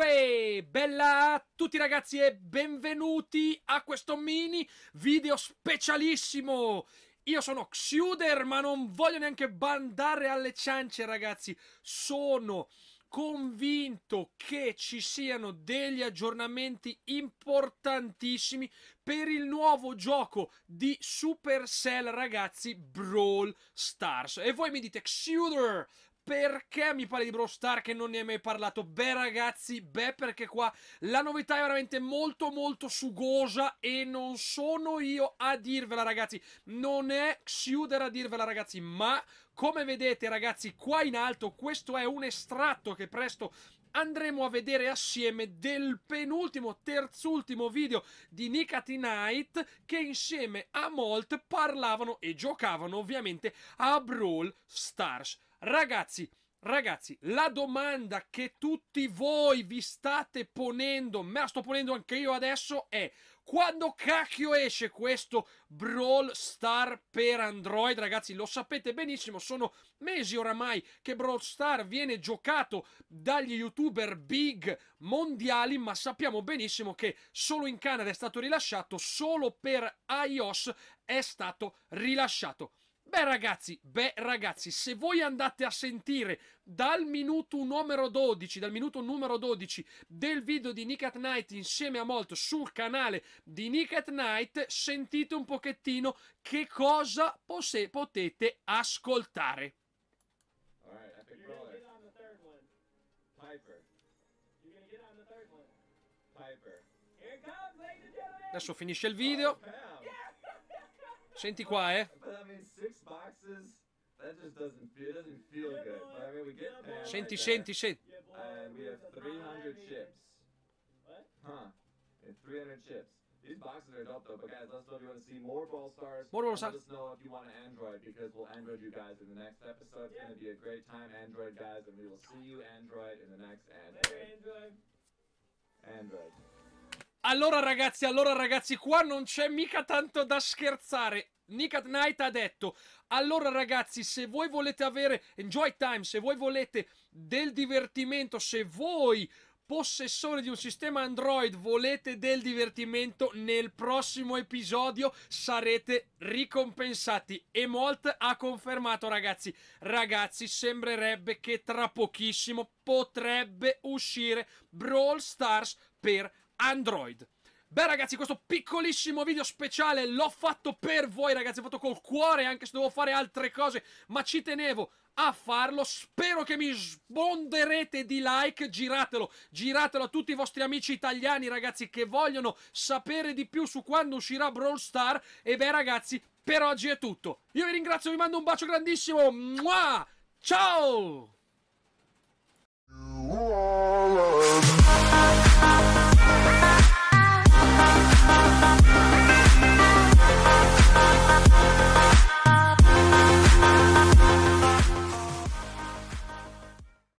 Uè, bella a tutti ragazzi e benvenuti a questo mini video specialissimo! Io sono Xuder ma non voglio neanche bandare alle ciance ragazzi, sono convinto che ci siano degli aggiornamenti importantissimi per il nuovo gioco di Supercell ragazzi Brawl Stars e voi mi dite Xuder perché mi pare di Brawl Star che non ne hai mai parlato? Beh ragazzi, beh perché qua la novità è veramente molto molto sugosa e non sono io a dirvela ragazzi, non è Xuder a dirvela ragazzi, ma come vedete ragazzi qua in alto questo è un estratto che presto andremo a vedere assieme del penultimo, terzultimo video di Nikati Knight che insieme a Molt parlavano e giocavano ovviamente a Brawl Stars. Ragazzi, Ragazzi, la domanda che tutti voi vi state ponendo, me la sto ponendo anche io adesso, è quando cacchio esce questo Brawl Star per Android? Ragazzi, lo sapete benissimo, sono mesi oramai che Brawl Star viene giocato dagli youtuber big mondiali, ma sappiamo benissimo che solo in Canada è stato rilasciato, solo per iOS è stato rilasciato. Beh ragazzi, beh ragazzi, se voi andate a sentire dal minuto numero 12, dal minuto numero 12 del video di Nick at Night insieme a Molto sul canale di Nick at Night, sentite un pochettino che cosa potete ascoltare. Adesso finisce il video. Senti qua, eh mean, six boxes. That just doesn't feel, doesn't feel yeah, good. But I mean, we get past Senti, like senti, senti. And uh, we have 300 chips. What? Huh. And 300 chips. These boxes are dope though, but guys, let's know if you want to see more Brawl Stars. More Brawl Stars. Let us know if you want an Android, because we'll Android you guys in the next episode. It's yeah. going to be a great time, Android guys, and we will see you, Android, in the next Android. Android. Android. Allora ragazzi, allora ragazzi, qua non c'è mica tanto da scherzare. Nick at Night ha detto: Allora, ragazzi, se voi volete avere enjoy time, se voi volete del divertimento, se voi possessore di un sistema Android volete del divertimento, nel prossimo episodio sarete ricompensati. E Molt ha confermato, ragazzi, ragazzi, sembrerebbe che tra pochissimo potrebbe uscire Brawl Stars per Android. Beh ragazzi questo piccolissimo video speciale l'ho fatto per voi ragazzi, ho fatto col cuore anche se dovevo fare altre cose, ma ci tenevo a farlo, spero che mi sbonderete di like, giratelo, giratelo a tutti i vostri amici italiani ragazzi che vogliono sapere di più su quando uscirà Brawl Star e beh ragazzi per oggi è tutto, io vi ringrazio, vi mando un bacio grandissimo, Mua! ciao!